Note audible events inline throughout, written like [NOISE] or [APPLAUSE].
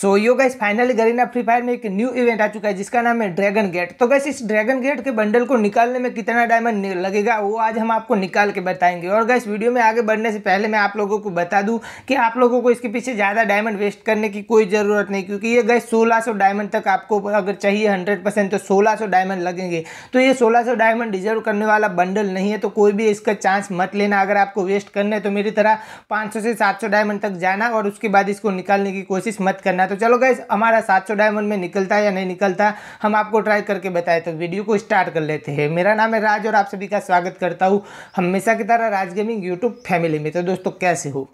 सो yo guys finally Garena free fire में एक new event आ चुका है जिसका नाम है ड्रैगन गेट तो गैस इस ड्रैगन गेट के बंडल को निकालने में कितना डायमंड लगेगा वो आज हम आपको निकाल के बताएंगे और गैस वीडियो में आगे बढ़ने से पहले मैं आप लोगों को बता दूं कि आप लोगों को इसके पीछे ज़्यादा डायमंड वेस्ट करने की कोई ज़रूरत नहीं क्योंकि ये गैस सोलह डायमंड तक आपको अगर चाहिए हंड्रेड तो सोलह डायमंड लगेंगे तो ये सोलह डायमंड डिजर्व करने वाला बंडल नहीं है तो कोई भी इसका चांस मत लेना अगर आपको वेस्ट करना है तो मेरी तरह पाँच से सात डायमंड तक जाना और उसके बाद इसको निकालने की कोशिश मत करना है तो चलो गैस हमारा सात सौ डायमंड में निकलता है या नहीं निकलता हम आपको ट्राई करके बताए तो वीडियो को स्टार्ट कर लेते हैं मेरा नाम है राज और आप सभी का स्वागत करता हूँ हमेशा की तरह राज गेमिंग यूट्यूब फैमिली में तो दोस्तों कैसे हो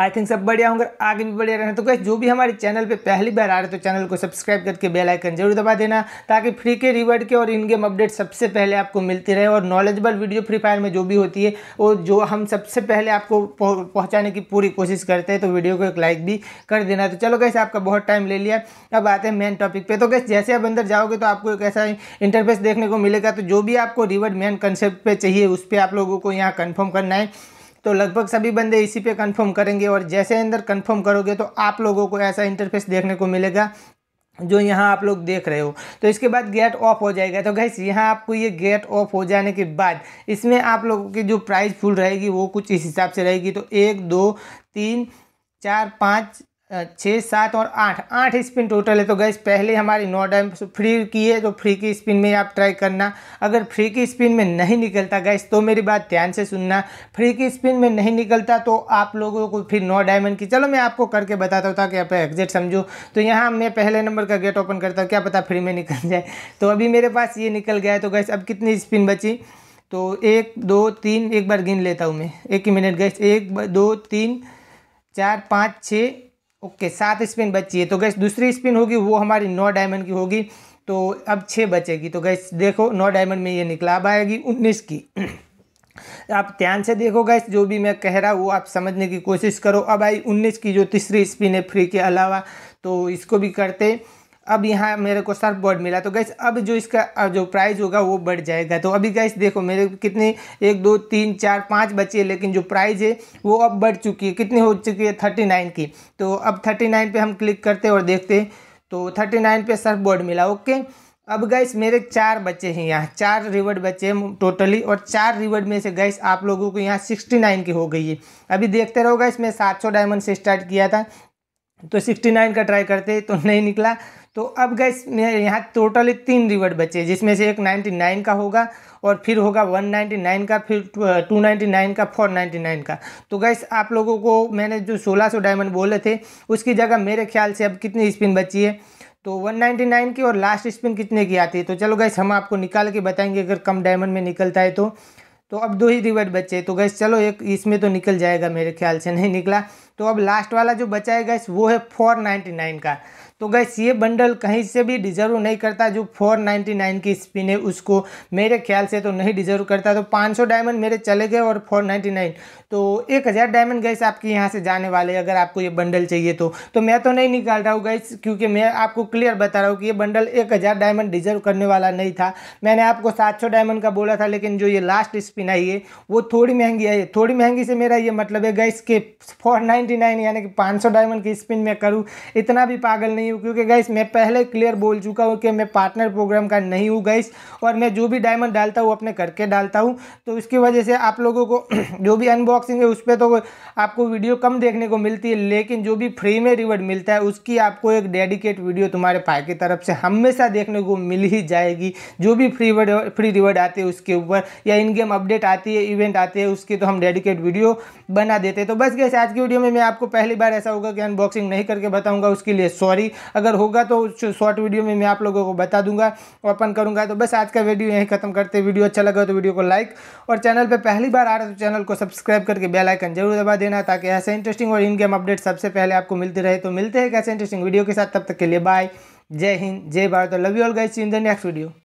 आई थिंक सब बढ़िया होंगे आगे भी बढ़िया रहना तो गैस जो भी हमारे चैनल पे पहली बार आ रहे तो चैनल को सब्सक्राइब करके बेल आइकन जरूर दबा देना ताकि फ्री के रिवर्ड के और इन गेम अपडेट सबसे पहले आपको मिलती रहे और नॉलेजेबल वीडियो फ्री फायर में जो भी होती है वो जो हम सबसे पहले आपको पहुँचाने की पूरी कोशिश करते हैं तो वीडियो को एक लाइक भी कर देना तो चलो गैस आपका बहुत टाइम ले लिया अब आते हैं मेन टॉपिक पर तो गैस जैसे आप अंदर जाओगे तो आपको एक ऐसा इंटरफेस देखने को मिलेगा तो जो भी आपको रिवर्ड मेन कंसेप्ट पर चाहिए उस पर आप लोगों को यहाँ कन्फर्म करना है तो लगभग सभी बंदे इसी पे कंफर्म करेंगे और जैसे अंदर कंफर्म करोगे तो आप लोगों को ऐसा इंटरफेस देखने को मिलेगा जो यहाँ आप लोग देख रहे हो तो इसके बाद गेट ऑफ हो जाएगा तो गैस यहाँ आपको ये गेट ऑफ हो जाने के बाद इसमें आप लोगों की जो प्राइस फुल रहेगी वो कुछ इस हिसाब से रहेगी तो एक दो तीन चार पाँच छः सात और आठ आठ स्पिन टोटल है तो गैस पहले हमारी नौ डाइम फ्री की है तो फ्री की स्पिन में आप ट्राई करना अगर फ्री की स्पिन में नहीं निकलता गैस तो मेरी बात ध्यान से सुनना फ्री की स्पिन में नहीं निकलता तो आप लोगों को फिर नौ डायमंड की चलो मैं आपको करके बताता हूँ ताकि आप एग्जैक्ट समझो तो यहाँ मैं पहले नंबर का गेट ओपन करता हूँ क्या पता फ्री में निकल जाए तो अभी मेरे पास ये निकल गया है तो गैस अब कितनी स्पिन बची तो एक दो तीन एक बार गिन लेता हूँ मैं एक ही मिनट गैस एक दो तीन चार पाँच छः ओके सात स्पिन बची है तो गैस दूसरी स्पिन होगी वो हमारी नौ डायमंड की होगी तो अब छः बचेगी तो गैस देखो नौ डायमंड में ये निकला अब आएगी उन्नीस की [CLEARS THROAT] आप ध्यान से देखो गैस जो भी मैं कह रहा हूँ वो आप समझने की कोशिश करो अब आई उन्नीस की जो तीसरी स्पिन है फ्री के अलावा तो इसको भी करते अब यहाँ मेरे को सर्फ बोर्ड मिला तो गैस अब जो इसका जो प्राइस होगा वो बढ़ जाएगा तो अभी गैस देखो मेरे कितने एक दो तीन चार पाँच बचे लेकिन जो प्राइस है वो अब बढ़ चुकी है कितनी हो चुकी है थर्टी नाइन की तो अब थर्टी नाइन पर हम क्लिक करते और देखते तो थर्टी नाइन पर सर्फ बोर्ड मिला ओके अब गैस मेरे चार बच्चे हैं यहाँ चार रिवर्ड बच्चे हैं टोटली और चार रिवर्ड में से गैस आप लोगों को यहाँ सिक्सटी नाइन की हो गई है अभी देखते रहो गैस मैं सात सौ डायमंड से स्टार्ट किया था तो सिक्सटी नाइन का ट्राई करते तो नहीं निकला तो अब गैस मेरे यहाँ टोटली तीन रिवर्ड बचे जिसमें से एक नाइन्टी नाइन का होगा और फिर होगा वन नाइन्टी नाइन का फिर टू नाइन्टी नाइन का फोर नाइन्टी नाइन का तो गैस आप लोगों को मैंने जो सोलह सौ डायमंड बोले थे उसकी जगह मेरे ख्याल से अब कितनी स्पिन बची है तो 199 की और लास्ट स्पिन कितने की आती है तो चलो गैस हम आपको निकाल के बताएंगे अगर कम डायमंड में निकलता है तो तो अब दो ही रिवर्ट बचे तो गैस चलो एक इसमें तो निकल जाएगा मेरे ख्याल से नहीं निकला तो अब लास्ट वाला जो बचा है गैस वो है फोर नाइन्टी नाइन का तो गैस ये बंडल कहीं से भी डिजर्व नहीं करता जो 499 की स्पिन है उसको मेरे ख्याल से तो नहीं डिजर्व करता तो 500 डायमंड मेरे चले गए और 499 तो 1000 डायमंड गैस आपके यहाँ से जाने वाले अगर आपको ये बंडल चाहिए तो तो मैं तो नहीं निकाल रहा हूँ गैस क्योंकि मैं आपको क्लियर बता रहा हूँ कि ये बंडल एक डायमंड डिजर्व करने वाला नहीं था मैंने आपको सात डायमंड का बोला था लेकिन जो ये लास्ट स्पिन आई है वो थोड़ी महंगी आई है थोड़ी महंगी से मेरा ये मतलब है गैस के फोर यानी कि पाँच डायमंड की स्पिन मैं करूँ इतना भी पागल नहीं नहीं हूँ क्योंकि गाइस मैं पहले क्लियर बोल चुका हूँ कि मैं पार्टनर प्रोग्राम का नहीं हूँ गाइस और मैं जो भी डायमंड डालता हूँ अपने करके डालता हूँ तो इसकी वजह से आप लोगों को [CLEARS THROAT] जो भी अनबॉक्सिंग है उस पर तो आपको वीडियो कम देखने को मिलती है लेकिन जो भी फ्री में रिवॉर्ड मिलता है उसकी आपको एक डेडिकेट वीडियो तुम्हारे भाई की तरफ से हमेशा देखने को मिल ही जाएगी जो भी फ्री वर्ड फ्री रिवर्ड आते हैं उसके ऊपर या इन गेम अपडेट आती है इवेंट आते हैं उसकी तो हम डेडिकेट वीडियो बना देते हैं तो बस गैस आज की वीडियो में मैं आपको पहली बार ऐसा होगा कि अनबॉक्सिंग नहीं करके बताऊँगा उसके लिए सॉरी अगर होगा तो शॉर्ट वीडियो में मैं आप लोगों को बता दूंगा ओपन करूंगा तो बस आज का वीडियो यहीं खत्म करते वीडियो अच्छा लगा तो वीडियो को लाइक और चैनल पर पहली बार आ रहा है तो चैनल को सब्सक्राइब करके बेलाइकन जरूर दबा देना ताकि ऐसे इंटरेस्टिंग और इन गेम अपडेट सबसे पहले आपको मिलते रहे तो मिलते हैं ऐसे इंटरेस्टिंग वीडियो के साथ तब तक के लिए बाय जय हिंद जय Bharat love you all guys in the next video